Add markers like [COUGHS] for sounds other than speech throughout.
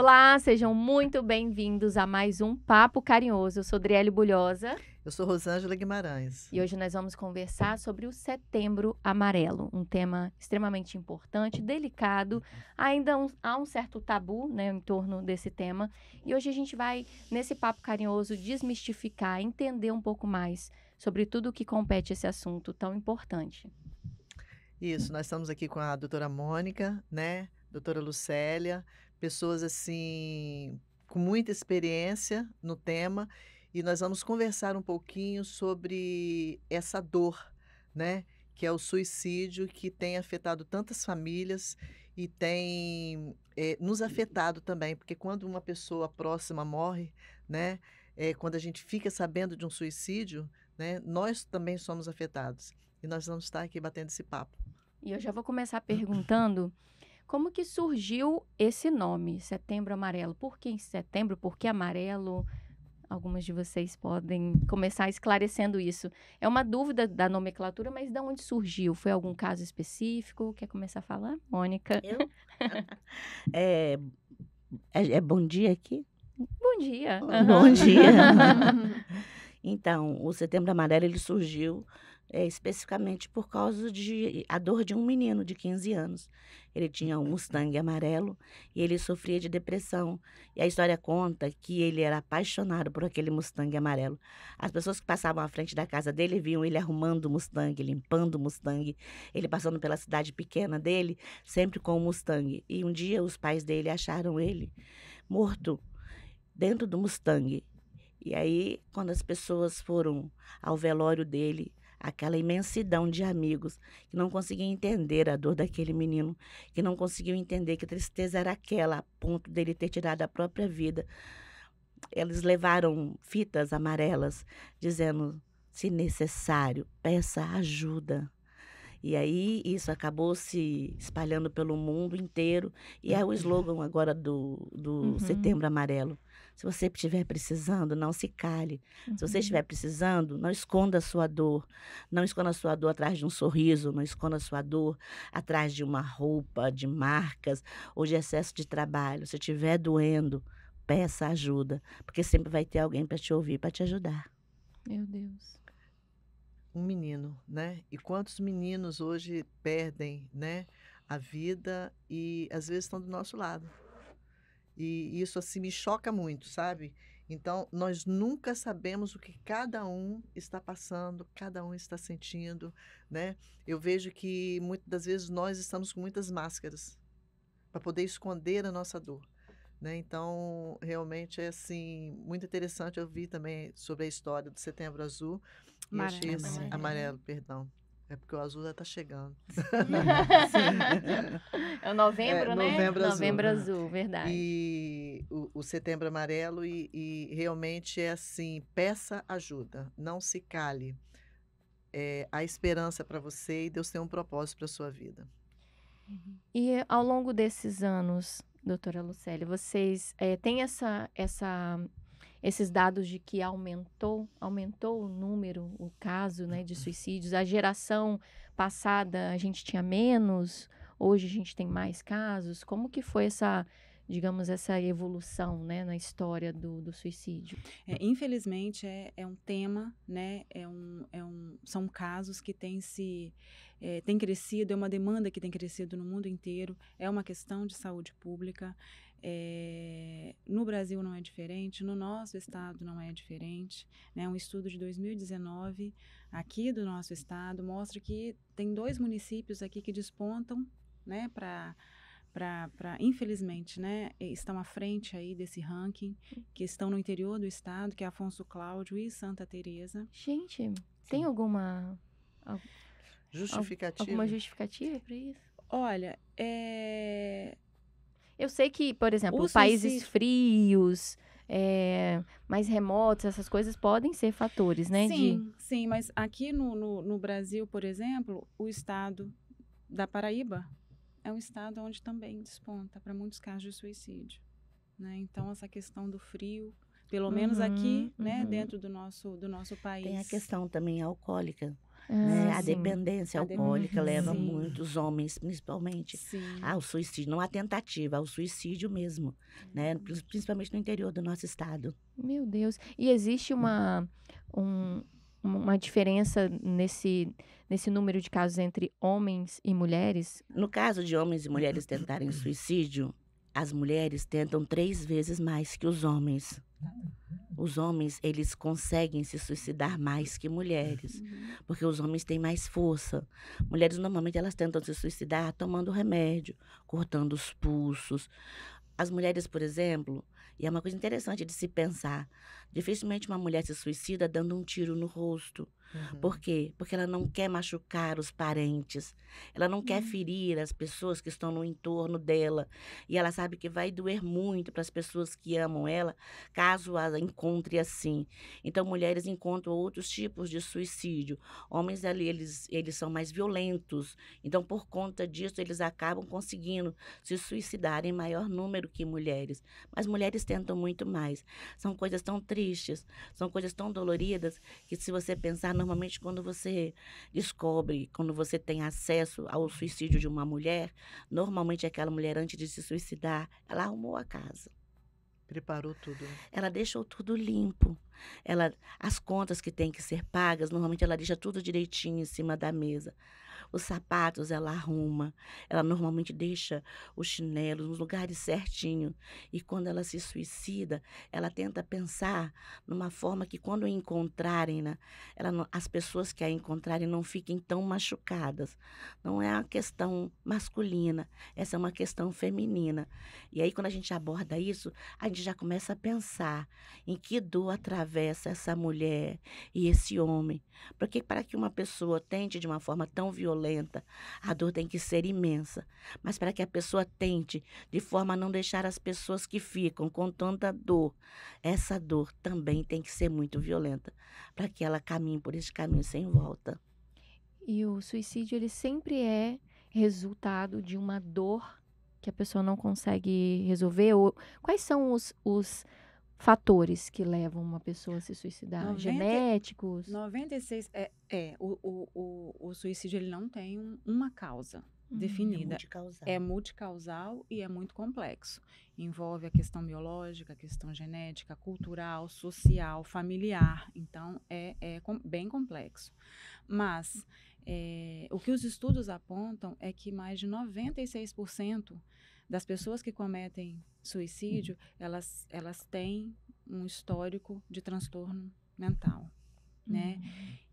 Olá, sejam muito bem-vindos a mais um Papo Carinhoso. Eu sou Adriele Bulhosa. Eu sou Rosângela Guimarães. E hoje nós vamos conversar sobre o Setembro Amarelo, um tema extremamente importante, delicado. Ainda um, há um certo tabu né, em torno desse tema. E hoje a gente vai, nesse Papo Carinhoso, desmistificar, entender um pouco mais sobre tudo o que compete esse assunto tão importante. Isso, nós estamos aqui com a doutora Mônica, né? Doutora Lucélia, pessoas assim com muita experiência no tema e nós vamos conversar um pouquinho sobre essa dor, né? Que é o suicídio que tem afetado tantas famílias e tem é, nos afetado também, porque quando uma pessoa próxima morre, né? É, quando a gente fica sabendo de um suicídio, né? Nós também somos afetados e nós vamos estar aqui batendo esse papo. E eu já vou começar perguntando como que surgiu esse nome, Setembro Amarelo? Por que em setembro? Por que amarelo? Algumas de vocês podem começar esclarecendo isso. É uma dúvida da nomenclatura, mas de onde surgiu? Foi algum caso específico? Quer começar a falar, Mônica? Eu? [LAUGHS] é, é, é bom dia aqui? Bom dia. Bom dia. [LAUGHS] então, o Setembro Amarelo ele surgiu é, especificamente por causa de a dor de um menino de 15 anos. Ele tinha um Mustang amarelo e ele sofria de depressão. E a história conta que ele era apaixonado por aquele Mustang amarelo. As pessoas que passavam à frente da casa dele viam ele arrumando o Mustang, limpando o Mustang, ele passando pela cidade pequena dele, sempre com o Mustang. E um dia os pais dele acharam ele morto dentro do Mustang. E aí, quando as pessoas foram ao velório dele, aquela imensidão de amigos que não conseguiam entender a dor daquele menino, que não conseguiam entender que tristeza era aquela, a ponto dele ter tirado a própria vida. Eles levaram fitas amarelas dizendo: se necessário, peça ajuda. E aí isso acabou se espalhando pelo mundo inteiro e é o uhum. slogan agora do, do uhum. Setembro Amarelo. Se você estiver precisando, não se cale. Uhum. Se você uhum. estiver precisando, não esconda a sua dor. Não esconda a sua dor atrás de um sorriso, não esconda a sua dor atrás de uma roupa, de marcas ou de excesso de trabalho. Se estiver doendo, peça ajuda, porque sempre vai ter alguém para te ouvir, para te ajudar. Meu Deus um menino, né? E quantos meninos hoje perdem, né, a vida e às vezes estão do nosso lado. E isso assim me choca muito, sabe? Então, nós nunca sabemos o que cada um está passando, cada um está sentindo, né? Eu vejo que muitas das vezes nós estamos com muitas máscaras para poder esconder a nossa dor, né? Então, realmente é assim, muito interessante eu vi também sobre a história do Setembro Azul amarelo. amarelo, perdão. É porque o azul já tá chegando. [LAUGHS] é o novembro, é, né? Novembro, novembro azul, azul verdade. E o, o, setembro amarelo, e, e realmente é assim: peça ajuda, não se cale. É, a esperança para você e Deus tem um propósito para sua vida. Uhum. E ao longo desses anos, doutora Lucélia, vocês é, têm essa, essa esses dados de que aumentou, aumentou o número, o caso né, de suicídios. A geração passada a gente tinha menos, hoje a gente tem mais casos. Como que foi essa digamos, essa evolução né, na história do, do suicídio? É, infelizmente, é, é, um tema, né, é um, é um, são casos que têm se, é, tem crescido, é uma demanda que tem crescido no mundo inteiro, é uma questão de saúde pública. É, no Brasil não é diferente, no nosso estado não é diferente. Né? Um estudo de 2019 aqui do nosso estado mostra que tem dois municípios aqui que despontam né, para para infelizmente, né, estão à frente aí desse ranking, que estão no interior do estado, que é Afonso Cláudio e Santa Teresa. Gente, tem alguma justificativa? Alguma justificativa para isso? Olha, é... eu sei que, por exemplo, países suicídio... frios, é, mais remotos, essas coisas podem ser fatores, né? Sim, de... sim, mas aqui no, no, no Brasil, por exemplo, o estado da Paraíba é um estado onde também desponta para muitos casos de suicídio. Né? Então, essa questão do frio, pelo uhum, menos aqui, né, uhum. né, dentro do nosso, do nosso país. Tem a questão também alcoólica. Ah, né? A dependência a alcoólica leva sim. muitos homens, principalmente, sim. ao suicídio. Não à tentativa, ao suicídio mesmo, né? Uhum. principalmente no interior do nosso estado. Meu Deus. E existe uma, um, uma diferença nesse, nesse número de casos entre homens e mulheres? No caso de homens e mulheres uhum. tentarem suicídio, as mulheres tentam três vezes mais que os homens. Os homens, eles conseguem se suicidar mais que mulheres, uhum. porque os homens têm mais força. Mulheres, normalmente, elas tentam se suicidar tomando remédio, cortando os pulsos. As mulheres, por exemplo, e é uma coisa interessante de se pensar. Dificilmente uma mulher se suicida dando um tiro no rosto Uhum. Por quê? Porque ela não quer machucar os parentes, ela não uhum. quer ferir as pessoas que estão no entorno dela. E ela sabe que vai doer muito para as pessoas que amam ela, caso a encontre assim. Então, mulheres encontram outros tipos de suicídio. Homens ali, eles, eles são mais violentos. Então, por conta disso, eles acabam conseguindo se suicidar em maior número que mulheres. Mas mulheres tentam muito mais. São coisas tão tristes, são coisas tão doloridas que, se você pensar, normalmente quando você descobre, quando você tem acesso ao suicídio de uma mulher, normalmente aquela mulher antes de se suicidar, ela arrumou a casa. Preparou tudo. Né? Ela deixou tudo limpo. Ela, as contas que têm que ser pagas, normalmente ela deixa tudo direitinho em cima da mesa. Os sapatos ela arruma, ela normalmente deixa os chinelos nos lugares certinho. E quando ela se suicida, ela tenta pensar numa forma que quando encontrarem, né, ela as pessoas que a encontrarem não fiquem tão machucadas. Não é uma questão masculina, essa é uma questão feminina. E aí quando a gente aborda isso, a gente já começa a pensar em que dor atravessa essa mulher e esse homem, porque para que uma pessoa tente de uma forma tão violenta violenta, a dor tem que ser imensa, mas para que a pessoa tente, de forma a não deixar as pessoas que ficam com tanta dor, essa dor também tem que ser muito violenta, para que ela caminhe por esse caminho sem volta. E o suicídio, ele sempre é resultado de uma dor que a pessoa não consegue resolver? Ou quais são os, os fatores que levam uma pessoa a se suicidar? 90, Genéticos? 96, é, é o, o, o, o suicídio ele não tem uma causa uhum. é definida. É multicausal. é multicausal e é muito complexo. Envolve a questão biológica, a questão genética, cultural, social, familiar. Então, é, é com, bem complexo. Mas, é, o que os estudos apontam é que mais de 96% das pessoas que cometem suicídio, elas, elas têm um histórico de transtorno mental, né?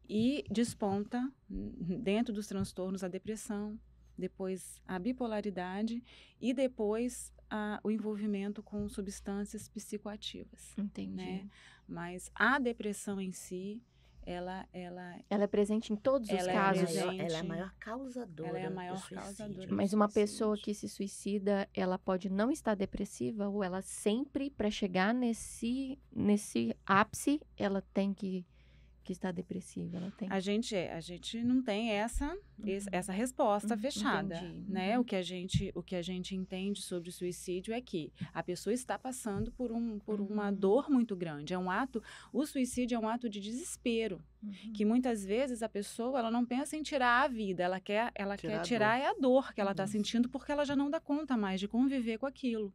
E desponta dentro dos transtornos a depressão, depois a bipolaridade e depois a, o envolvimento com substâncias psicoativas. Entendi. Né? Mas a depressão em si, ela ela ela é presente em todos os é casos é ela é a maior causadora ela é a maior causadora mas uma pessoa que se suicida ela pode não estar depressiva ou ela sempre para chegar nesse nesse ápice ela tem que que está depressiva? Ela tem? A gente, é, a gente não tem essa, uhum. essa resposta uhum. fechada, Entendi. né? Uhum. O que a gente, o que a gente entende sobre suicídio é que a pessoa está passando por um, por uhum. uma dor muito grande. É um ato, o suicídio é um ato de desespero, uhum. que muitas vezes a pessoa, ela não pensa em tirar a vida, ela quer, ela tirar quer tirar a dor, é a dor que ela está uhum. sentindo porque ela já não dá conta mais de conviver com aquilo.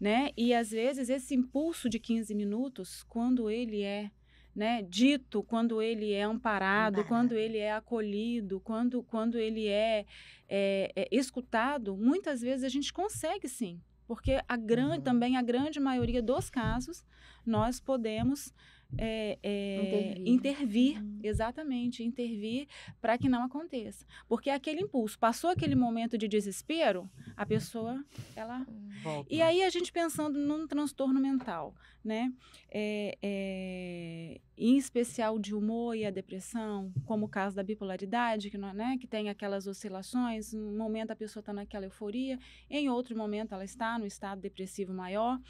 Né? E às vezes esse impulso de 15 minutos, quando ele é né, dito, quando ele é amparado, quando ele é acolhido, quando, quando ele é, é, é, escutado, muitas vezes a gente consegue sim. Porque a grande, uhum. também a grande maioria dos casos, nós podemos é, é, intervir, intervir hum. exatamente, intervir para que não aconteça. Porque é aquele impulso, passou aquele momento de desespero, a pessoa, ela... Volta. E aí a gente pensando num transtorno mental, né? É, é, em especial de humor e a depressão, como o caso da bipolaridade, que, não, é, né, que tem aquelas oscilações, um momento a pessoa está naquela euforia, em outro momento ela está no estado depressivo maior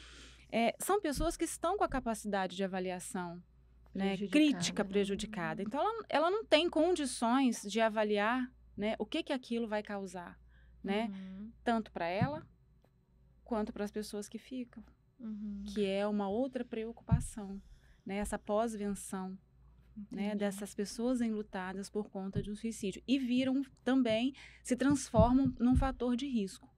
é, são pessoas que estão com a capacidade de avaliação né, prejudicada, crítica né? prejudicada. Então, ela, ela não tem condições de avaliar né, o que, que aquilo vai causar, né? Uhum. Tanto para ela quanto para as pessoas que ficam, uhum. que é uma outra preocupação, né? Essa pós-venção, né? Dessas pessoas enlutadas por conta de um suicídio e viram também se transformam num fator de risco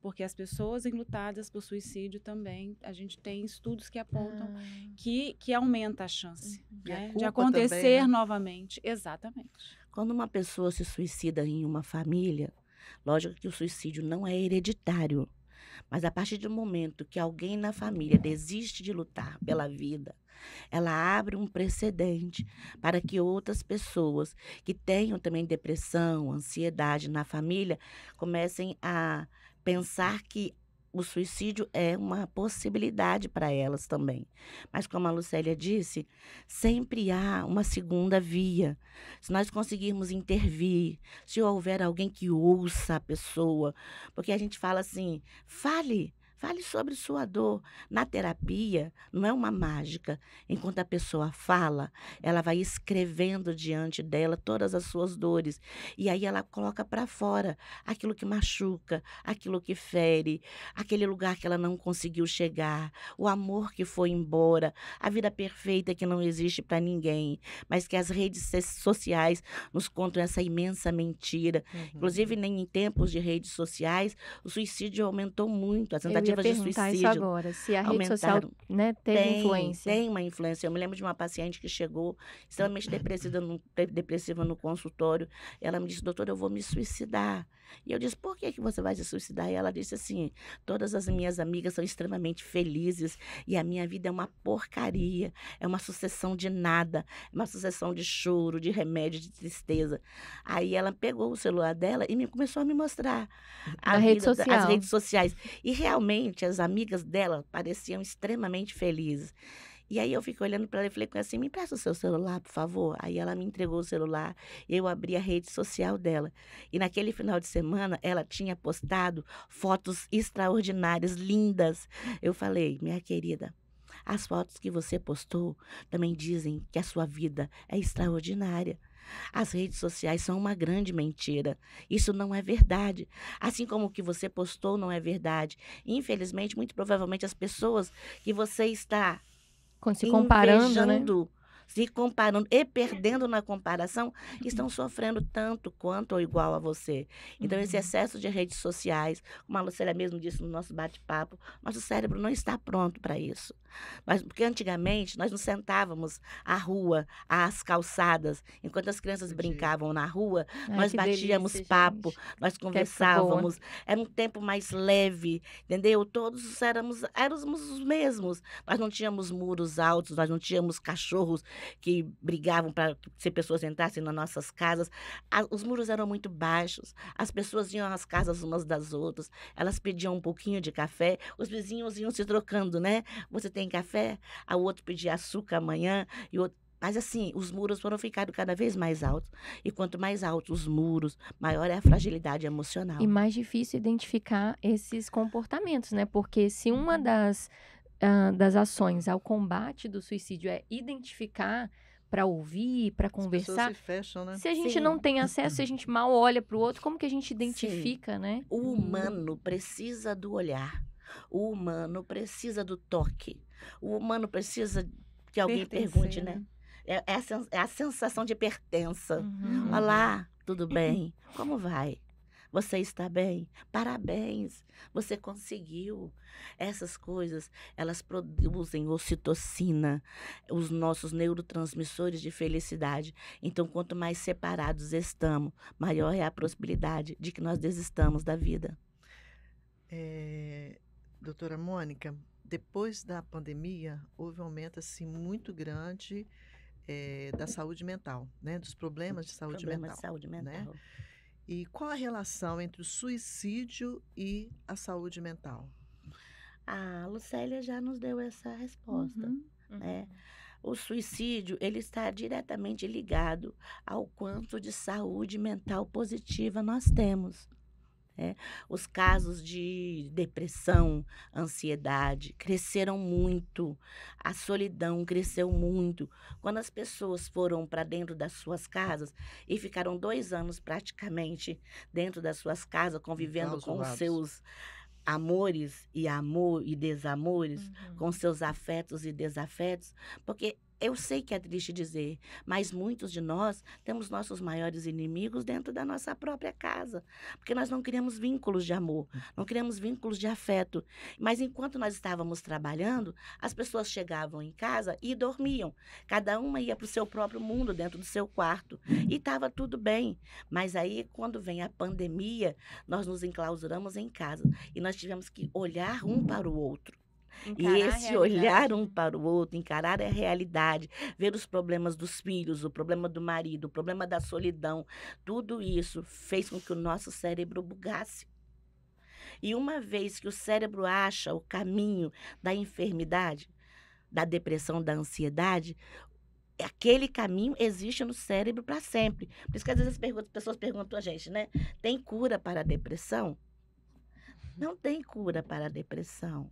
porque as pessoas enlutadas por suicídio também, a gente tem estudos que apontam ah. que, que aumenta a chance uhum. né? de acontecer também, né? novamente. Exatamente. Quando uma pessoa se suicida em uma família, lógico que o suicídio não é hereditário, mas a partir do momento que alguém na família desiste de lutar pela vida, ela abre um precedente para que outras pessoas que tenham também depressão, ansiedade na família, comecem a pensar que o suicídio é uma possibilidade para elas também. Mas, como a Lucélia disse, sempre há uma segunda via. Se nós conseguirmos intervir, se houver alguém que ouça a pessoa, porque a gente fala assim, fale, Fale sobre sua dor. Na terapia, não é uma mágica. Enquanto a pessoa fala, ela vai escrevendo diante dela todas as suas dores. E aí ela coloca para fora aquilo que machuca, aquilo que fere, aquele lugar que ela não conseguiu chegar, o amor que foi embora, a vida perfeita que não existe para ninguém, mas que as redes sociais nos contam essa imensa mentira. Uhum. Inclusive, nem em tempos de redes sociais, o suicídio aumentou muito. A de suicídio. Isso agora, se a rede social né, teve tem, influência. Tem uma influência. Eu me lembro de uma paciente que chegou extremamente depressiva no, depressiva no consultório. Ela me disse, doutora, eu vou me suicidar. E eu disse, por que, que você vai se suicidar? E ela disse assim: todas as minhas amigas são extremamente felizes e a minha vida é uma porcaria, é uma sucessão de nada, é uma sucessão de choro, de remédio, de tristeza. Aí ela pegou o celular dela e me, começou a me mostrar a rede as redes sociais. E realmente as amigas dela pareciam extremamente felizes. E aí eu fiquei olhando para ela e falei com assim: me empresta o seu celular, por favor. Aí ela me entregou o celular, eu abri a rede social dela. E naquele final de semana ela tinha postado fotos extraordinárias, lindas. Eu falei, minha querida. As fotos que você postou também dizem que a sua vida é extraordinária. As redes sociais são uma grande mentira. Isso não é verdade. Assim como o que você postou não é verdade. Infelizmente, muito provavelmente as pessoas que você está se comparando, né? se comparando e perdendo na comparação, estão sofrendo tanto quanto ou igual a você. Então, uhum. esse excesso de redes sociais, como a Lucélia mesmo disse no nosso bate-papo, nosso cérebro não está pronto para isso. Mas, porque antigamente nós nos sentávamos à rua, às calçadas, enquanto as crianças brincavam na rua, Ai, nós batíamos delícia, papo, gente. nós conversávamos. Era um tempo mais leve, entendeu? Todos éramos, éramos os mesmos. Nós não tínhamos muros altos, nós não tínhamos cachorros que brigavam para se pessoas entrassem nas nossas casas. os muros eram muito baixos, as pessoas iam às casas umas das outras, elas pediam um pouquinho de café, os vizinhos iam se trocando, né? Você tem café, a outro pedir açúcar amanhã, e outro mas assim, os muros foram ficando cada vez mais altos. E quanto mais altos os muros, maior é a fragilidade emocional. E mais difícil identificar esses comportamentos, né? Porque se uma uhum. das, uh, das ações ao combate do suicídio é identificar para ouvir, para conversar. Se, fecham, né? se a gente Sim. não tem acesso, se a gente mal olha para o outro, como que a gente identifica, Sim. né? O humano precisa do olhar. O humano precisa do toque. O humano precisa que alguém Pertencer, pergunte, né? né? É, é, é, a sensação de pertença. Uhum. Olá, uhum. tudo bem? Como vai? Você está bem? Parabéns! Você conseguiu. Essas coisas, elas produzem ocitocina, os nossos neurotransmissores de felicidade. Então, quanto mais separados estamos, maior é a possibilidade de que nós desistamos da vida. É, doutora Mônica, depois da pandemia, houve um aumento assim, muito grande é, da saúde mental, né? dos problemas de saúde mental. Né? mental. De saúde mental. Né? E qual a relação entre o suicídio e a saúde mental? A Lucélia já nos deu essa resposta. uhum. Né? Uhum. O suicídio ele está diretamente ligado ao quanto de saúde mental positiva nós temos. Né? Os casos de depressão, ansiedade cresceram muito, a solidão cresceu muito. Quando as pessoas foram para dentro das suas casas e ficaram dois anos praticamente dentro das suas casas, convivendo com os seus amores e amor e desamores, uhum. com seus afetos e desafetos, porque eu sei que é triste dizer, mas muitos de nós temos nossos maiores inimigos dentro da nossa própria casa, porque nós não criamos vínculos de amor, não criamos vínculos de afeto. Mas enquanto nós estávamos trabalhando, as pessoas chegavam em casa e dormiam. Cada uma ia para o seu próprio mundo, dentro do seu quarto, e estava tudo bem. Mas aí, quando vem a pandemia, nós nos enclausuramos em casa e nós tivemos que olhar um para o outro. Encarar e esse olhar um para o outro, encarar a realidade, ver os problemas dos filhos, o problema do marido, o problema da solidão, tudo isso fez com que o nosso cérebro bugasse. E uma vez que o cérebro acha o caminho da enfermidade, da depressão, da ansiedade, aquele caminho existe no cérebro para sempre. Por isso que às vezes as, perguntas, as pessoas perguntam a gente, né? Tem cura para a depressão? Não tem cura para a depressão.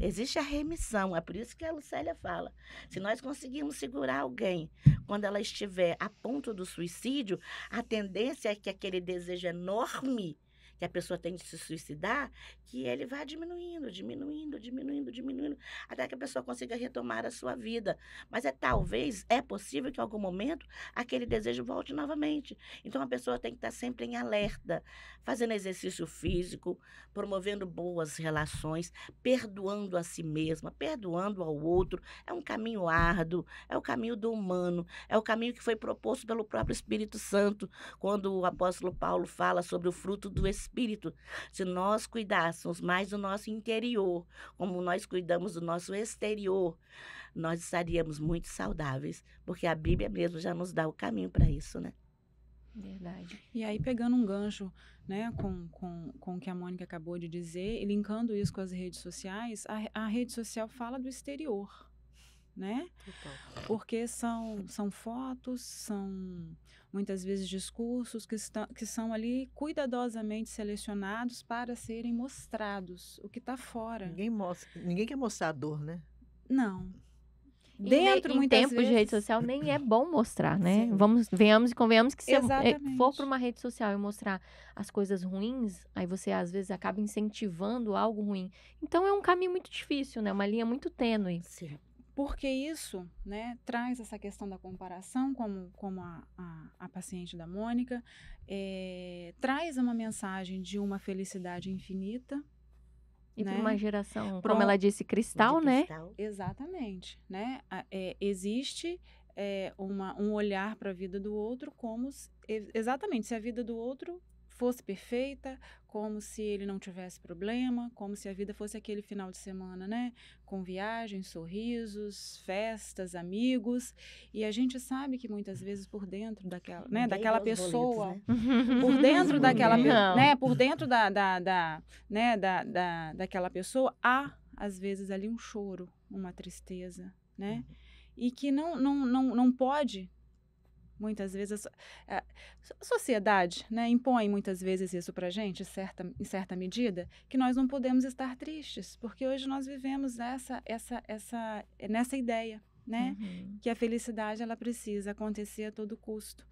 Existe a remissão, é por isso que a Lucélia fala. Se nós conseguirmos segurar alguém quando ela estiver a ponto do suicídio, a tendência é que aquele desejo enorme que a pessoa tem de se suicidar, que ele vá diminuindo, diminuindo, diminuindo, diminuindo, até que a pessoa consiga retomar a sua vida. Mas é talvez, é possível que em algum momento aquele desejo volte novamente. Então a pessoa tem que estar tá sempre em alerta, fazendo exercício físico, promovendo boas relações, perdoando a si mesma, perdoando ao outro. É um caminho árduo, é o caminho do humano, é o caminho que foi proposto pelo próprio Espírito Santo, quando o apóstolo Paulo fala sobre o fruto do Espírito espírito, se nós cuidássemos mais do nosso interior, como nós cuidamos do nosso exterior, nós estaríamos muito saudáveis, porque a Bíblia mesmo já nos dá o caminho para isso, né? Verdade. E aí, pegando um gancho né, com, com, com o que a Mônica acabou de dizer, e linkando isso com as redes sociais, a, a rede social fala do exterior, né? Total. Porque são, são fotos, são muitas vezes discursos que, estão, que são ali cuidadosamente selecionados para serem mostrados, o que está fora. Ninguém, mostra, ninguém quer mostrar a dor, né? Não. Dentro, em, em tempo vezes... de rede social nem é bom mostrar, né? Sim. Vamos, venhamos e convenhamos que se eh, Exatamente. você for para uma rede social e mostrar as coisas ruins, aí você às vezes acaba incentivando algo ruim. Então é um caminho muito difícil, né? Uma linha muito tênue. Sim porque isso né, traz essa questão da comparação, como, como a, a, a paciente da Mônica, é, traz uma mensagem de uma felicidade infinita. E né? para uma geração, Pro, como ela disse, cristal, né? Cristal. Exatamente. Né? É, existe é, uma, um olhar para a vida do outro como se, exatamente se a vida do outro fosse perfeita, como se ele não tivesse problema, como se a vida fosse aquele final de semana, né? Com viagens, sorrisos, festas, amigos. E a gente sabe que muitas vezes por dentro daquela, né, daquela pessoa, boletos, né? por dentro [LAUGHS] daquela, né, por dentro da, da, da né, da, da, daquela pessoa, há às vezes ali um choro, uma tristeza, né? Uhum. E que não, não, não, não pode Muitas vezes é, a, sociedade né, impõe muitas vezes isso para a gente, certa, em certa medida, que nós não podemos estar tristes, porque hoje nós vivemos essa, essa, essa, nessa ideia, né? Uhum. Que a felicidade ela precisa acontecer a todo custo.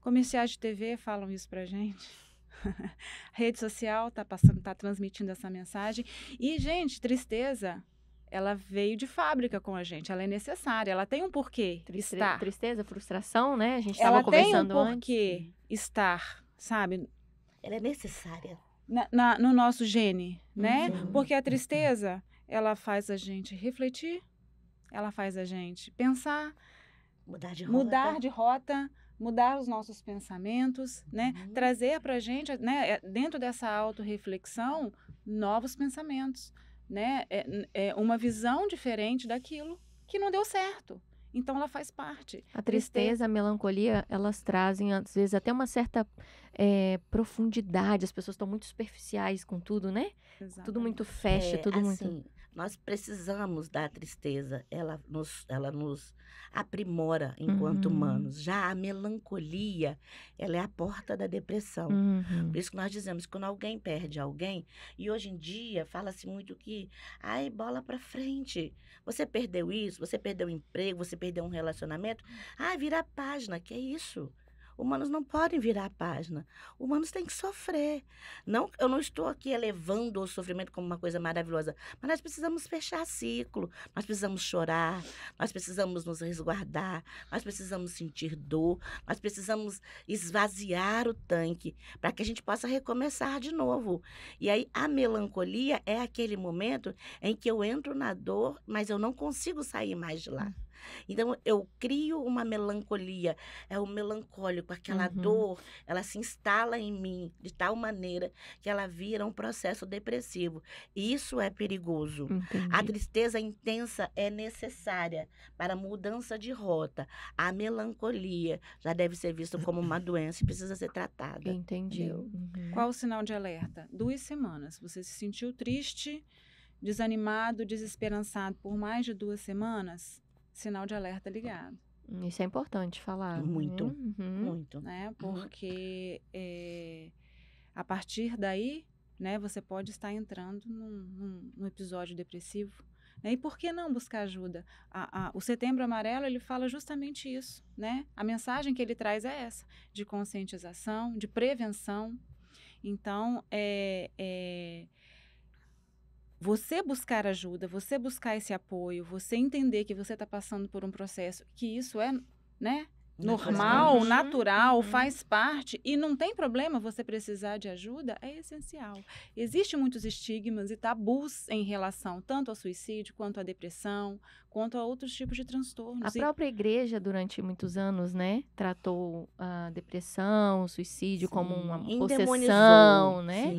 Comerciais de TV falam isso para a gente. [LAUGHS] rede social está passando, tá transmitindo essa mensagem. E gente, tristeza ela veio de fábrica com a gente, ela é necessária, ela tem um porquê Triste, estar. Tristeza, frustração, né? A gente estava conversando Ela tem um porquê antes. Uhum. estar, sabe? Ela é necessária. Na, na, no nosso gene, né? Uhum. Porque a tristeza, ela faz a gente refletir, ela faz a gente pensar, mudar de rota, mudar, de rota, mudar os nossos pensamentos, né? Uhum. Trazer pra gente, né, é, dentro dessa autorreflexão, novos pensamentos né, é, é uma visão diferente daquilo que não deu certo. Então ela faz parte. A tristeza, a melancolia, elas trazem às vezes até uma certa é, profundidade. As pessoas estão muito superficiais com tudo, né? Exatamente. Tudo muito fecha, é, tudo assim, muito. Nós precisamos da tristeza, ela nos, ela nos aprimora enquanto uhum. humanos. Já a melancolia, ela é a porta da depressão. Uhum. Por isso que nós dizemos que quando alguém perde alguém, e hoje em dia fala-se muito que, ai, bola para frente. Você perdeu isso, você perdeu o emprego, você perdeu um relacionamento. Ah, vira a página, que é isso? Humanos não podem virar a página. Humanos têm que sofrer. Não, eu não estou aqui elevando o sofrimento como uma coisa maravilhosa, mas nós precisamos fechar ciclo. Nós precisamos chorar, nós precisamos nos resguardar, nós precisamos sentir dor, nós precisamos esvaziar o tanque para que a gente possa recomeçar de novo. E aí a melancolia é aquele momento em que eu entro na dor, mas eu não consigo sair mais de lá. Então eu crio uma melancolia, é o melancólico, aquela uhum. dor, ela se instala em mim de tal maneira que ela vira um processo depressivo. E isso é perigoso. Entendi. A tristeza intensa é necessária para mudança de rota. A melancolia já deve ser vista como uma [COUGHS] doença e precisa ser tratada. Entendi. Uhum. Qual o sinal de alerta? Duas semanas. Você se sentiu triste? desanimado, desesperançado por mais de duas semanas, sinal de alerta ligado. Hum, isso é importante falar. Muito, né? uhum. uhum. muito. Né? Uhum. Porque é, a partir daí, né, você pode estar entrando num, num, num episódio depressivo. Né? E por que não buscar ajuda? A, a, o Setembro Amarelo ele fala justamente isso, né? A mensagem que ele traz é essa, de conscientização, de prevenção. Então, é, é você buscar ajuda, você buscar esse apoio, você entender que você está passando por um processo, que isso é, né? É normal, uhum. natural, uhum. faz parte e não tem problema você precisar de ajuda, é essencial. Existem muitos estigmas e tabus em relação tanto ao suicídio quanto à depressão, quanto a outros tipos de transtornos. A e... própria igreja, durante muitos anos, né, tratou a depressão, suicídio sim. como uma possessão, né?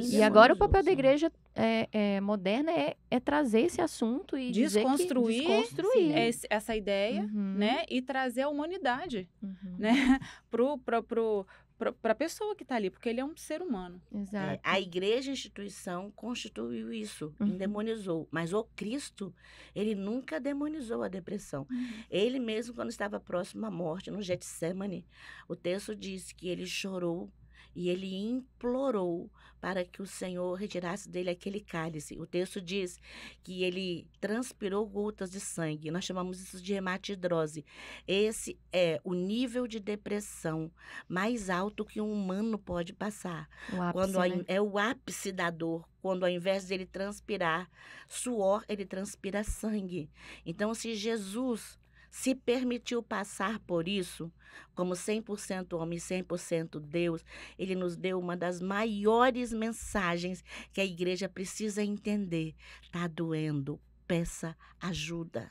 Sim, E agora o papel da igreja é, é, moderna é, é, trazer esse assunto e desconstruir, dizer que, desconstruir. Esse, essa ideia, uhum. né, e trazer a humanidade, uhum. né, [LAUGHS] pro, pro, pro para a pessoa que está ali, porque ele é um ser humano. Exato. É, a igreja, a instituição, constituiu isso, uhum. demonizou. Mas o Cristo, ele nunca demonizou a depressão. Uhum. Ele mesmo, quando estava próximo à morte, no Getsemane, o texto diz que ele chorou e ele implorou para que o Senhor retirasse dele aquele cálice. O texto diz que ele transpirou gotas de sangue. Nós chamamos isso de hematidrose. Esse é o nível de depressão mais alto que um humano pode passar. O ápice, quando a, né? é o ápice da dor, quando ao invés dele transpirar suor, ele transpira sangue. Então, se Jesus se permitiu passar por isso, como 100% homem, 100% Deus, ele nos deu uma das maiores mensagens que a igreja precisa entender. Tá doendo, peça ajuda.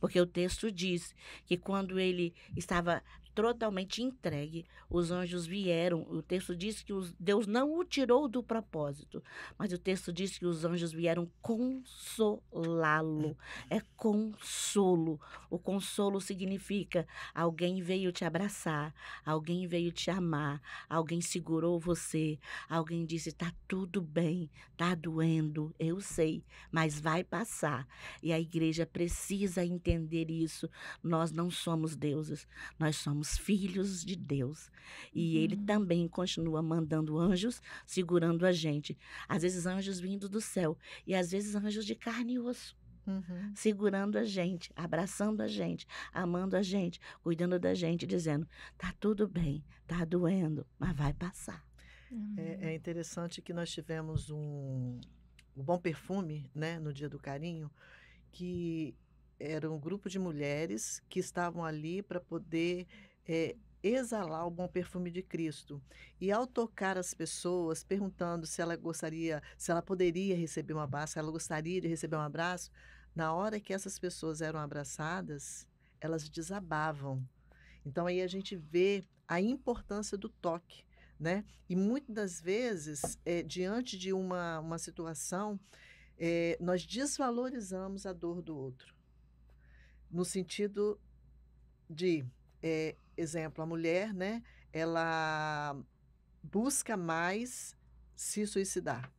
Porque o texto diz que quando ele estava totalmente entregue. Os anjos vieram. O texto diz que os, Deus não o tirou do propósito, mas o texto diz que os anjos vieram consolá-lo. É consolo. O consolo significa alguém veio te abraçar, alguém veio te amar, alguém segurou você, alguém disse: tá tudo bem, tá doendo, eu sei, mas vai passar. E a igreja precisa entender isso. Nós não somos deuses, nós somos somos filhos de Deus. E uhum. Ele também continua mandando anjos segurando a gente. Às vezes, anjos vindo do céu, e às vezes, anjos de carne e osso. Uhum. Segurando a gente, abraçando a gente, amando a gente, cuidando da gente, dizendo: tá tudo bem, tá doendo, mas vai passar. Uhum. É, é interessante que nós tivemos um, o Bom Perfume, né, no Dia do Carinho, que era um grupo de mulheres que estavam ali para poder é, exalar o bom perfume de Cristo. E ao tocar as pessoas, perguntando se ela gostaria, se ela poderia receber um abraço, se ela gostaria de receber um abraço, na hora que essas pessoas eram abraçadas, elas desabavam. Então aí a gente vê a importância do toque. Né? E muitas das vezes, é, diante de uma, uma situação, é, nós desvalorizamos a dor do outro, no sentido de é, exemplo, a mulher, né, ela busca mais se suicidar,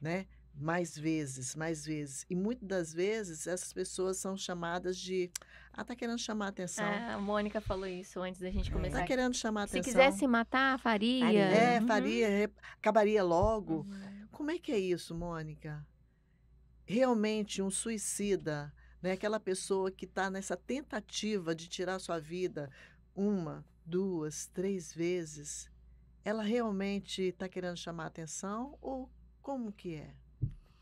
né? Mais vezes, mais vezes. E muitas das vezes essas pessoas são chamadas de. Ah, tá querendo chamar a atenção. Ah, a Mônica falou isso antes da gente tá começar. Tá querendo chamar a atenção. Se quisesse matar, faria. faria. É, uhum. faria, acabaria logo. Uhum. Como é que é isso, Mônica? Realmente um suicida, né? aquela pessoa que está nessa tentativa de tirar sua vida uma, duas, três vezes, ela realmente está querendo chamar atenção ou como que é?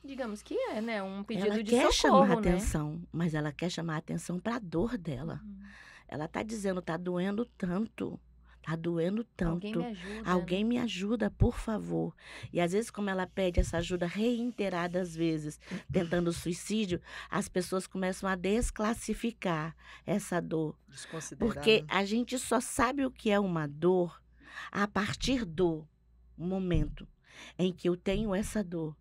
Digamos que é, né? Um pedido ela de socorro, Ela quer chamar né? atenção, mas ela quer chamar atenção para a dor dela. Hum. Ela está dizendo, está doendo tanto tá doendo tanto. Alguém me ajuda. Alguém né? me ajuda, por favor. E às vezes, como ela pede essa ajuda reiterada, às vezes, tentando suicídio, as pessoas começam a desclassificar essa dor. Porque né? a gente só sabe o que é uma dor a partir do momento em que eu tenho essa dor.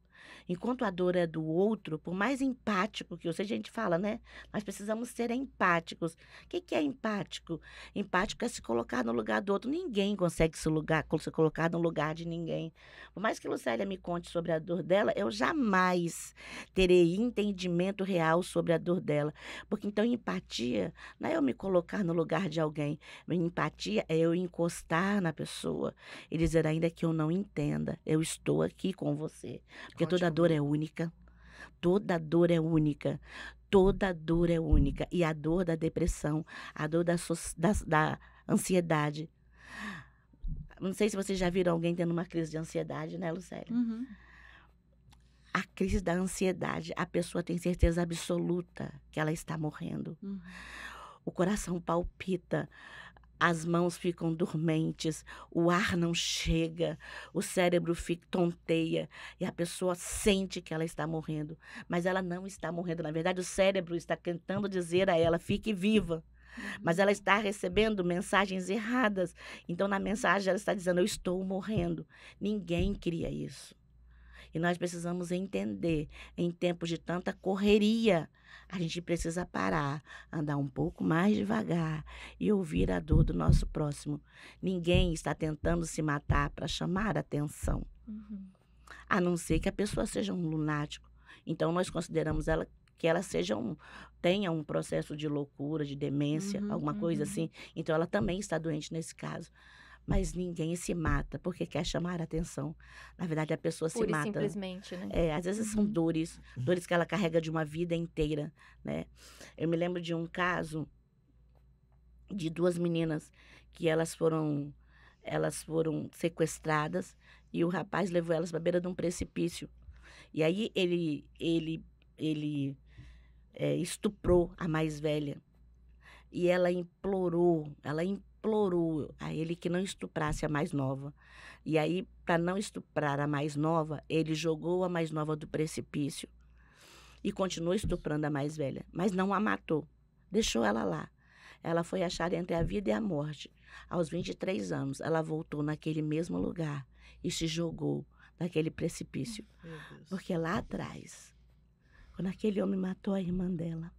Enquanto a dor é do outro, por mais empático que você a gente fala, né? Nós precisamos ser empáticos. O que, que é empático? Empático é se colocar no lugar do outro. Ninguém consegue se, lugar, se colocar no lugar de ninguém. Por mais que Lucélia me conte sobre a dor dela, eu jamais terei entendimento real sobre a dor dela. Porque então empatia não é eu me colocar no lugar de alguém. empatia é eu encostar na pessoa e dizer ainda que eu não entenda, eu estou aqui com você. Porque Ótimo. toda dor é única. Toda dor é única. Toda dor é única. E a dor da depressão, a dor da, da, da ansiedade. Não sei se vocês já viram alguém tendo uma crise de ansiedade, né, Lucélia? Uhum. A crise da ansiedade, a pessoa tem certeza absoluta que ela está morrendo. Uhum. O coração palpita, as mãos ficam dormentes, o ar não chega, o cérebro fica tonteia e a pessoa sente que ela está morrendo, mas ela não está morrendo. Na verdade, o cérebro está tentando dizer a ela: fique viva. Uhum. Mas ela está recebendo mensagens erradas. Então, na mensagem, ela está dizendo: Eu estou morrendo. Ninguém cria isso. E nós precisamos entender, em tempos de tanta correria, a gente precisa parar, andar um pouco mais devagar e ouvir a dor do nosso próximo. Ninguém está tentando se matar para chamar atenção. Uhum. A não ser que a pessoa seja um lunático. Então nós consideramos ela que ela seja um, tenha um processo de loucura, de demência, uhum, alguma coisa uhum. assim. Então ela também está doente nesse caso. Mas ninguém se mata porque quer chamar a atenção. Na verdade, a pessoa Pura se mata. simplesmente, né? É, às vezes uhum. são dores, uhum. dores que ela carrega de uma vida inteira, né? Eu me lembro de um caso de duas meninas que elas foram elas foram sequestradas e o rapaz levou elas para beira de um precipício. E aí ele ele ele é, estuprou a mais velha. E ela implorou, ela implorou implorou a ele que não estuprasse a mais nova. E aí, para não estuprar a mais nova, ele jogou a mais nova do precipício e continuou estuprando a mais velha, mas não a matou. Deixou ela lá. Ela foi achada entre a vida e a morte. Aos 23 anos, ela voltou naquele mesmo lugar e se jogou naquele precipício. Porque lá atrás, quando aquele homem matou a irmã dela,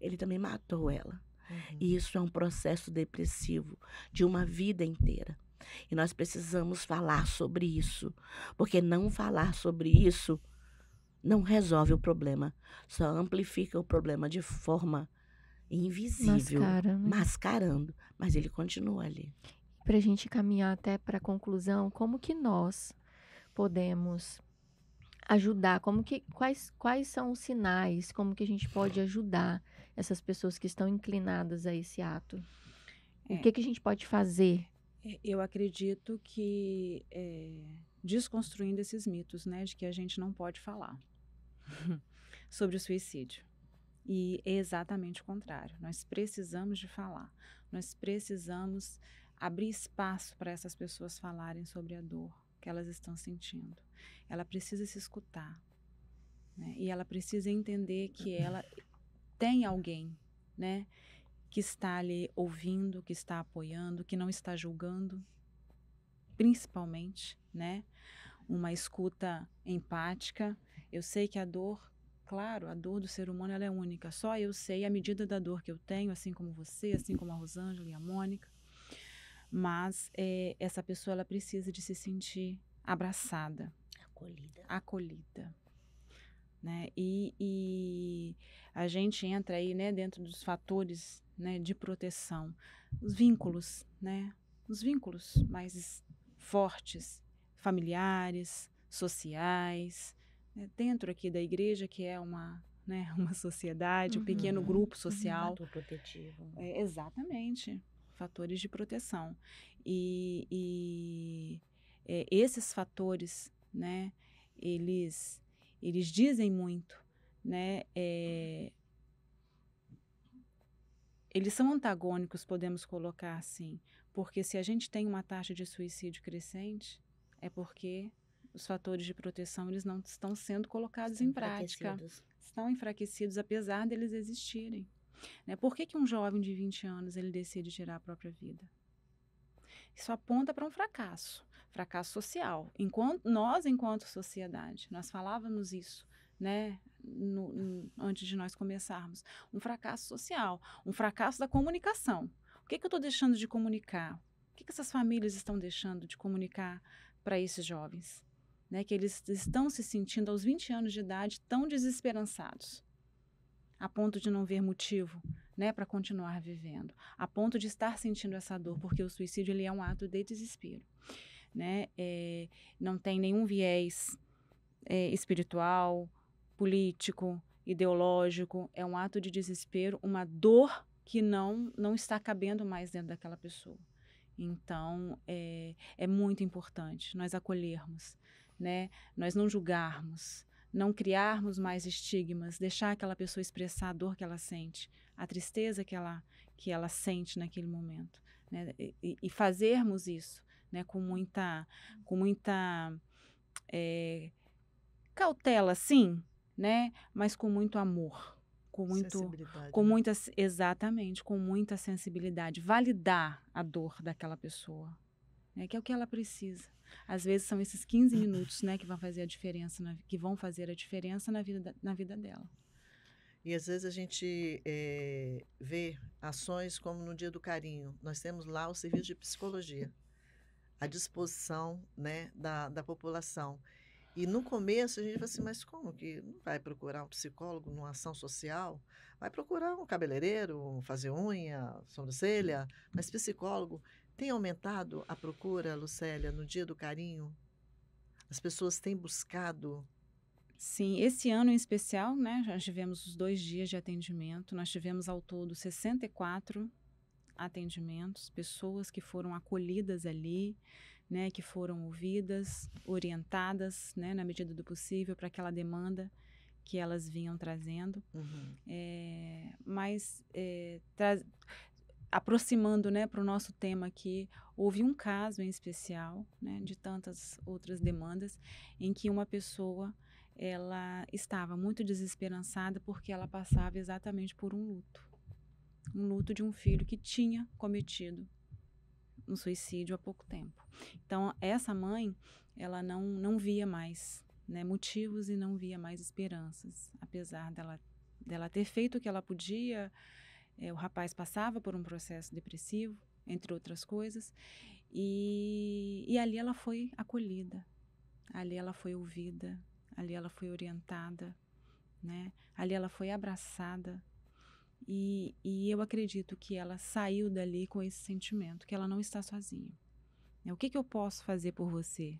ele também matou ela. Uhum. E isso é um processo depressivo de uma vida inteira. E nós precisamos falar sobre isso, porque não falar sobre isso não resolve o problema, só amplifica o problema de forma invisível, Mascara, né? mascarando, mas ele continua ali. Para a gente caminhar até para a conclusão, como que nós podemos ajudar? Como que quais quais são os sinais? Como que a gente pode ajudar essas pessoas que estão inclinadas a esse ato? É. O que, que a gente pode fazer? É, eu acredito que é, desconstruindo esses mitos, né, de que a gente não pode falar [LAUGHS] sobre o suicídio. E é exatamente o contrário. Nós precisamos de falar. Nós precisamos abrir espaço para essas pessoas falarem sobre a dor que elas estão sentindo. Ela precisa se escutar. Né? E ela precisa entender que ela tem alguém, né? Que está ali ouvindo, que está apoiando, que não está julgando, principalmente, né? Uma escuta empática. Eu sei que a dor, claro, a dor do ser humano ela é única. Só eu sei a medida da dor que eu tenho, assim como você, assim como a Rosângela e a Mônica. Mas é, essa pessoa ela precisa de se sentir abraçada, acolhida, acolhida, né? E, e, a gente entra aí né, dentro dos fatores né, de proteção, os vínculos, né? os vínculos mais fortes, familiares, sociais, né? dentro aqui da igreja, que é uma, né, [LAUGHS] uma sociedade, uhum. um pequeno grupo uhum. social. Fator protetivo. É, exatamente, fatores de proteção. E, e é, esses fatores, né, eles eles dizem muito, né? É, eles são antagônicos, podemos colocar assim, porque se a gente tem uma taxa de suicídio crescente, é porque os fatores de proteção eles não estão sendo colocados estão em prática, estão enfraquecidos apesar deles existirem. Né? Por que, que um jovem de 20 anos ele decide tirar a própria vida? Isso aponta para um fracasso fracasso social. Enquanto nós, enquanto sociedade, nós falávamos isso, né, no, no, antes de nós começarmos, um fracasso social, um fracasso da comunicação. O que, que eu estou deixando de comunicar? O que, que essas famílias estão deixando de comunicar para esses jovens? Né, que eles estão se sentindo aos 20 anos de idade tão desesperançados, a ponto de não ver motivo né, para continuar vivendo, a ponto de estar sentindo essa dor, porque o suicídio ele é um ato de desespero né? É, não tem nenhum viés é, espiritual, político, ideológico. É um ato de desespero, uma dor que não não está cabendo mais dentro daquela pessoa. Então é, é muito importante nós acolhermos, né? Nós não julgarmos, não criarmos mais estigmas, deixar aquela pessoa expressar a dor que ela sente, a tristeza que ela que ela sente naquele momento, né? e, e fazermos isso né, com muita, com muita é, cautela, sim, né, mas com muito amor, com muito, com né? exatamente, com muita sensibilidade, validar a dor daquela pessoa, né, que é o que ela precisa. Às vezes são esses 15 minutos, né, que vão fazer a diferença, na, que vão fazer a diferença na vida, na vida dela. E às vezes a gente é, vê ações como no Dia do Carinho. Nós temos lá o serviço de psicologia à disposição né, da, da população. E no começo a gente fala assim, mas como que não vai procurar um psicólogo numa ação social? Vai procurar um cabeleireiro, fazer unha, sobrancelha, mas psicólogo. Tem aumentado a procura, Lucélia, no dia do carinho? As pessoas têm buscado? Sim, esse ano em especial, né, nós tivemos os dois dias de atendimento, nós tivemos ao todo 64 atendimentos, pessoas que foram acolhidas ali, né, que foram ouvidas, orientadas, né, na medida do possível para aquela demanda que elas vinham trazendo, uhum. é, mas é, tra aproximando, né, para o nosso tema aqui, houve um caso em especial, né, de tantas outras demandas, em que uma pessoa ela estava muito desesperançada porque ela passava exatamente por um luto um luto de um filho que tinha cometido um suicídio há pouco tempo. Então, essa mãe, ela não, não via mais né, motivos e não via mais esperanças, apesar dela, dela ter feito o que ela podia. É, o rapaz passava por um processo depressivo, entre outras coisas, e, e ali ela foi acolhida, ali ela foi ouvida, ali ela foi orientada, né? ali ela foi abraçada e, e eu acredito que ela saiu dali com esse sentimento, que ela não está sozinha. É, o que, que eu posso fazer por você?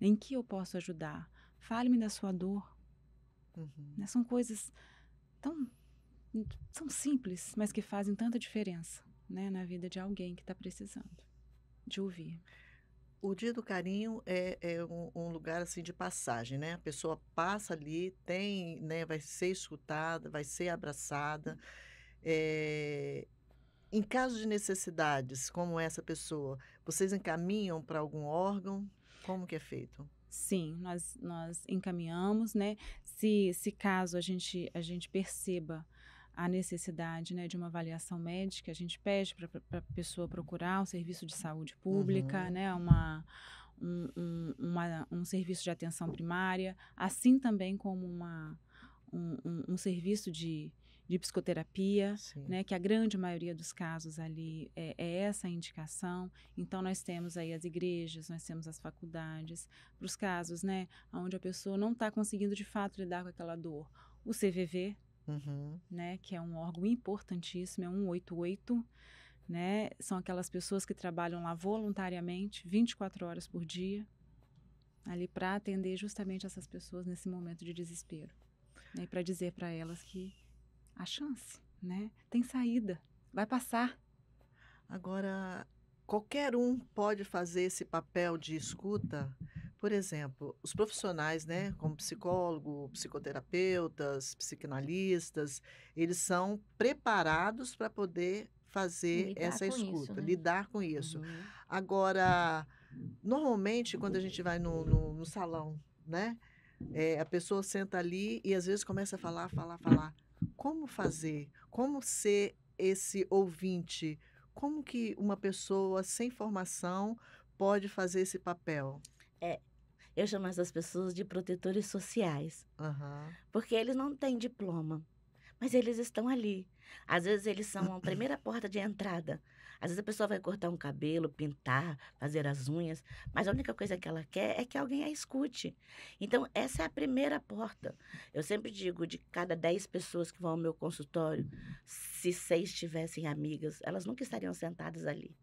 Em que eu posso ajudar? Fale-me da sua dor. Uhum. Né, são coisas tão são simples, mas que fazem tanta diferença né, na vida de alguém que está precisando de ouvir. O Dia do Carinho é, é um, um, lugar assim de passagem, né? A pessoa passa ali, tem, né, vai ser escutada, vai ser abraçada. Uhum é, em caso de necessidades como essa pessoa, vocês encaminham para algum órgão? Como que é feito? Sim, nós, nós encaminhamos, né? Se, se caso a gente, a gente perceba a necessidade né, de uma avaliação médica, a gente pede para a pessoa procurar um serviço de saúde pública, uhum. né, uma, um, um, uma, um serviço de atenção primária, assim também como uma, um, um, um, serviço de de psicoterapia, Sim. né, que a grande maioria dos casos ali é, é, essa indicação. Então nós temos aí as igrejas, nós temos as faculdades para os casos, né, onde a pessoa não está conseguindo de fato lidar com aquela dor. O CVV, uhum. né, que é um órgão importantíssimo, é 188. Né? São aquelas pessoas que trabalham lá voluntariamente, 24 horas por dia, ali para atender justamente essas pessoas nesse momento de desespero. Né? E para dizer para elas que a chance, né? Tem saída, vai passar. Agora, qualquer um pode fazer esse papel de escuta. Por exemplo, os profissionais, né, como psicólogo, psicoterapeutas, psicanalistas, eles são preparados para poder fazer lidar essa escuta, isso, né? lidar com isso. Uhum. Agora, normalmente, quando a gente vai no, no, no salão, né, é, a pessoa senta ali e às vezes começa a falar, falar, falar como fazer? Como ser esse ouvinte? Como que uma pessoa sem formação pode fazer esse papel? É, eu chamo essas pessoas de protetores sociais, uhum. porque eles não têm diploma, mas eles estão ali. Às vezes eles são a [CLEARS THROAT] primeira porta de entrada às vezes a pessoa vai cortar um cabelo, pintar, fazer as unhas, mas a única coisa que ela quer é que alguém a escute. Então, essa é a primeira porta. Eu sempre digo: de cada 10 pessoas que vão ao meu consultório, se seis tivessem amigas, elas nunca estariam sentadas ali.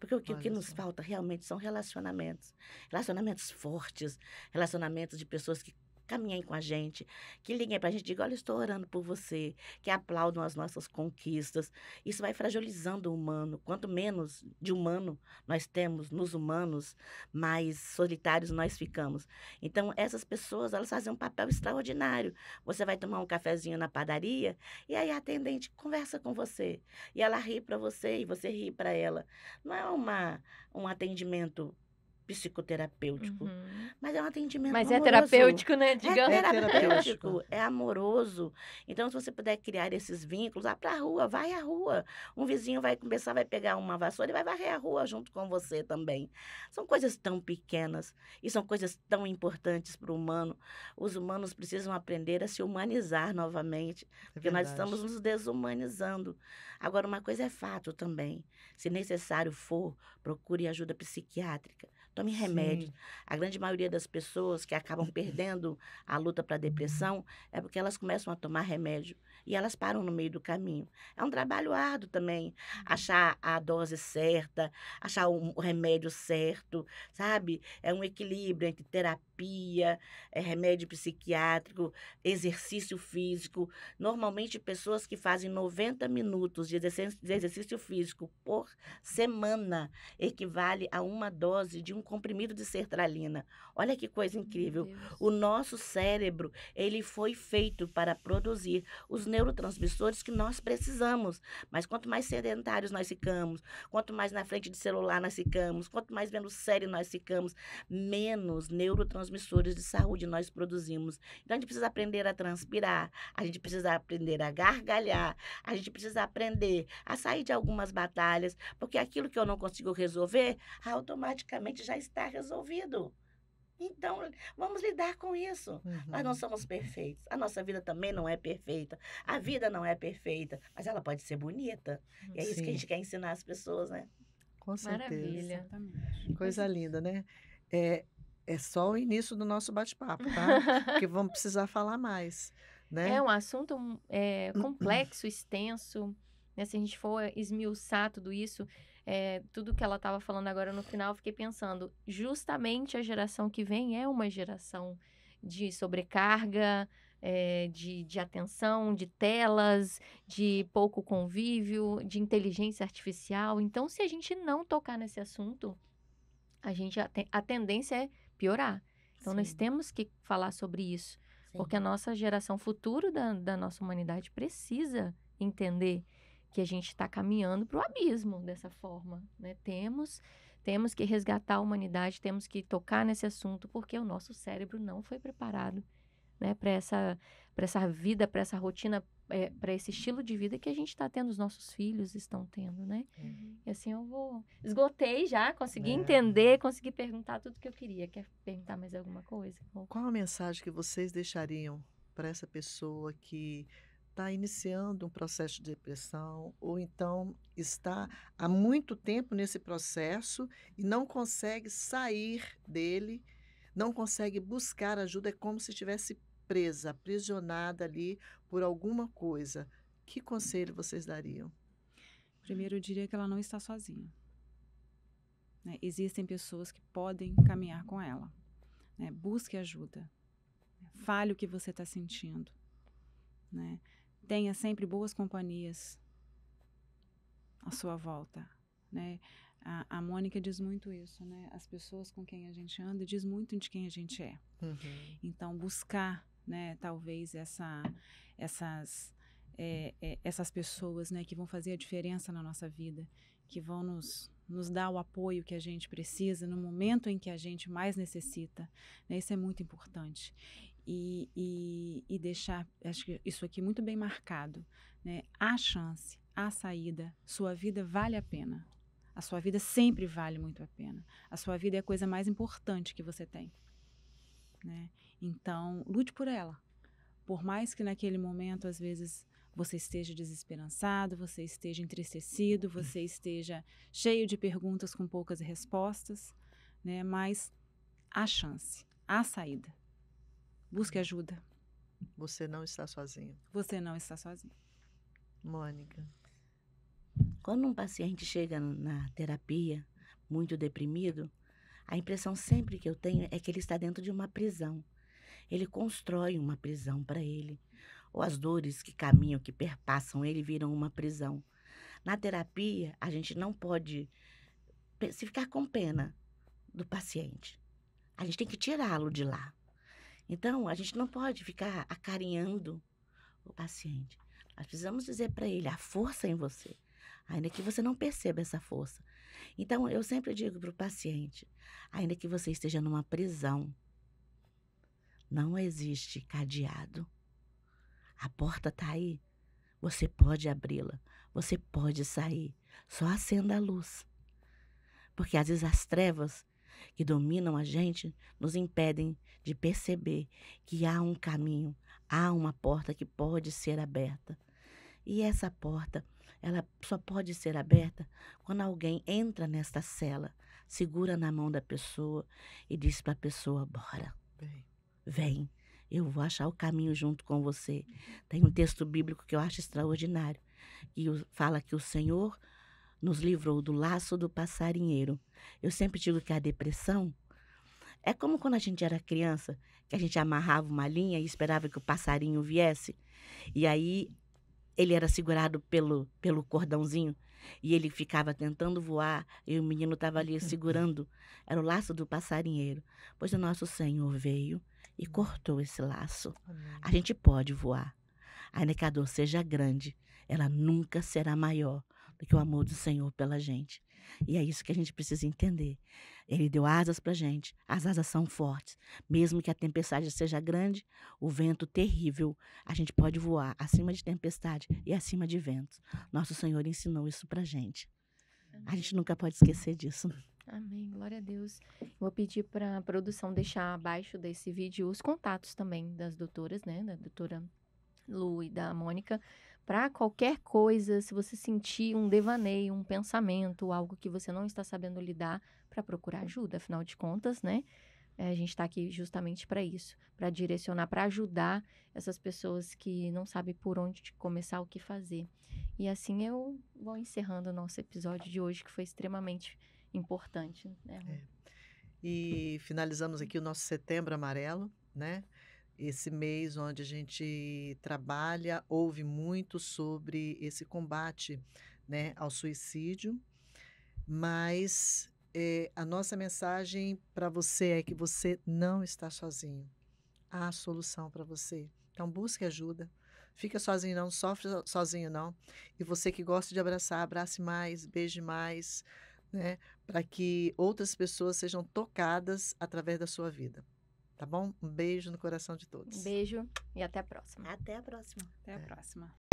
Porque o que, o que nos falta realmente são relacionamentos. Relacionamentos fortes, relacionamentos de pessoas que caminhem com a gente, que liguem para a gente, digam, olha, estou orando por você, que aplaudam as nossas conquistas. Isso vai fragilizando o humano. Quanto menos de humano nós temos nos humanos, mais solitários nós ficamos. Então, essas pessoas, elas fazem um papel extraordinário. Você vai tomar um cafezinho na padaria e aí a atendente conversa com você. E ela ri para você e você ri para ela. Não é uma, um atendimento psicoterapêutico. Uhum. Mas é um atendimento Mas é amoroso. é terapêutico, né? É digamos. É terapêutico, é amoroso. Então, se você puder criar esses vínculos, para pra rua, vai à rua. Um vizinho vai começar, vai pegar uma vassoura e vai varrer a rua junto com você também. São coisas tão pequenas e são coisas tão importantes para o humano. Os humanos precisam aprender a se humanizar novamente, é porque nós estamos nos desumanizando. Agora, uma coisa é fato também. Se necessário for, procure ajuda psiquiátrica tome remédio. Sim. A grande maioria das pessoas que acabam perdendo a luta para a depressão é porque elas começam a tomar remédio e elas param no meio do caminho. É um trabalho árduo também, uhum. achar a dose certa, achar o remédio certo, sabe? É um equilíbrio entre terapia, é remédio psiquiátrico, exercício físico. Normalmente, pessoas que fazem 90 minutos de exercício físico por semana equivale a uma dose de um comprimido de sertralina. Olha que coisa incrível. O nosso cérebro, ele foi feito para produzir os neurotransmissores que nós precisamos. Mas quanto mais sedentários nós ficamos, quanto mais na frente de celular nós ficamos, quanto mais vendo série nós ficamos, menos neurotransmissores de saúde nós produzimos. Então a gente precisa aprender a transpirar, a gente precisa aprender a gargalhar, a gente precisa aprender a sair de algumas batalhas, porque aquilo que eu não consigo resolver automaticamente já está resolvido. Então, vamos lidar com isso. Ah, uhum. Nós não somos perfeitos. A nossa vida também não é perfeita. A vida não é perfeita, mas ela pode ser bonita. E é Sim. isso que a gente quer ensinar as pessoas, né? Com certeza. Maravilha. Coisa linda, né? É, é só o início do nosso bate-papo, tá? Porque [LAUGHS] vamos precisar falar mais, né? É um assunto hum, é, [CLEARS THROAT] complexo, extenso. Né? Se a gente for esmiuçar tudo isso, é, tudo que ela estava falando agora no final, eu fiquei pensando, justamente a geração que vem é uma geração de sobrecarga, é, de, de atenção, de telas, de pouco convívio, de inteligência artificial. Então, se a gente não tocar nesse assunto, a gente a, a tendência é piorar. Então, Sim. nós temos que falar sobre isso, Sim. porque a nossa geração futuro da, da nossa humanidade precisa entender que a gente está caminhando para o abismo dessa forma. Né? Temos, temos que resgatar a humanidade, temos que tocar nesse assunto, porque o nosso cérebro não foi preparado né, para essa, essa vida, para essa rotina, é, para esse estilo de vida que a gente está tendo, os nossos filhos estão tendo, né? Uhum. E assim eu vou. Esgotei já, consegui é. entender, consegui perguntar tudo que eu queria. Quer perguntar mais alguma coisa? Qual a mensagem que vocês deixariam para essa pessoa que está iniciando um processo de depressão ou então está há muito tempo nesse processo e não consegue sair dele, não consegue buscar ajuda, é como se estivesse presa, aprisionada ali por alguma coisa. Que conselho vocês dariam? Primeiro, eu diria que ela não está sozinha. Né? Existem pessoas que podem caminhar com ela. Né? Busque ajuda. Né? Fale o que você está sentindo. Né? Tenha sempre boas companhias à sua volta, né? A, a Mônica diz muito isso, né? As pessoas com quem a gente anda diz muito de quem a gente é. Uhum. Então, buscar, né? Talvez essa, essas, é, é, essas pessoas, né? Que vão fazer a diferença na nossa vida, que vão nos, nos dar o apoio que a gente precisa no momento em que a gente mais necessita. Né? Isso é muito importante e, e, e deixar acho que isso aqui muito bem marcado. Né? Há chance, há saída, sua vida vale a pena. A sua vida sempre vale muito a pena. A sua vida é a coisa mais importante que você tem. Né? Então, lute por ela. Por mais que naquele momento, às vezes, você esteja desesperançado, você esteja entristecido, você esteja cheio de perguntas com poucas respostas, né? mas há chance, há saída. Busque ajuda. Você não está sozinho. Você não está sozinho. Mônica. Quando um paciente chega na terapia muito deprimido, a impressão sempre que eu tenho é que ele está dentro de uma prisão. Ele constrói uma prisão para ele. Ou as dores que caminham, que perpassam ele, viram uma prisão. Na terapia, a gente não pode se ficar com pena do paciente. A gente tem que tirá-lo de lá. Então, a gente não pode ficar acarinhando o paciente. Nós precisamos dizer para ele a força em você, ainda que você não perceba essa força. Então, eu sempre digo para o paciente, ainda que você esteja numa prisão, não existe cadeado. A porta está aí. Você pode abri-la, você pode sair. Só acenda a luz. Porque às vezes as trevas que dominam a gente nos impedem de perceber que há um caminho, há uma porta que pode ser aberta. E essa porta, ela só pode ser aberta quando alguém entra nesta cela, segura na mão da pessoa e diz para a pessoa: bora, vem. eu vou achar o caminho junto com você. Tem um texto bíblico que eu acho extraordinário, que fala que o Senhor nos livrou do laço do passarinheiro. Eu sempre digo que a depressão é como quando a gente era criança, que a gente amarrava uma linha e esperava que o passarinho viesse. E aí ele era segurado pelo, pelo cordãozinho e ele ficava tentando voar e o menino estava ali [LAUGHS] segurando. Era o laço do passarinheiro. Pois o nosso Senhor veio e cortou esse laço. A gente pode voar. A necador seja grande, ela nunca será maior do que o amor do Senhor pela gente. E é isso que a gente precisa entender. Ele deu asas para gente, as asas são fortes. Mesmo que a tempestade seja grande, o vento terrível, a gente pode voar acima de tempestade e acima de ventos. Nosso Senhor ensinou isso para gente. A gente nunca pode esquecer disso. Amém, glória a Deus. Vou pedir para a produção deixar abaixo desse vídeo os contatos também das doutoras, né? Da doutora Lu e da Mônica, para qualquer coisa, se você sentir um devaneio, um pensamento, algo que você não está sabendo lidar, para procurar ajuda, afinal de contas, né? É, a gente está aqui justamente para isso, para direcionar, para ajudar essas pessoas que não sabem por onde começar, o que fazer. E assim eu vou encerrando o nosso episódio de hoje, que foi extremamente importante. Né? É. E finalizamos aqui o nosso Setembro Amarelo, né? esse mês onde a gente trabalha, ouve muito sobre esse combate né, ao suicídio, mas é, a nossa mensagem para você é que você não está sozinho. Há solução para você. Então busque ajuda. Fica sozinho não, sofre sozinho não. E você que gosta de abraçar, abrace mais, beije mais, né, para que outras pessoas sejam tocadas através da sua vida. Tá bom? Um beijo no coração de todos. Um beijo e até a próxima. Até a próxima. Até a é. próxima.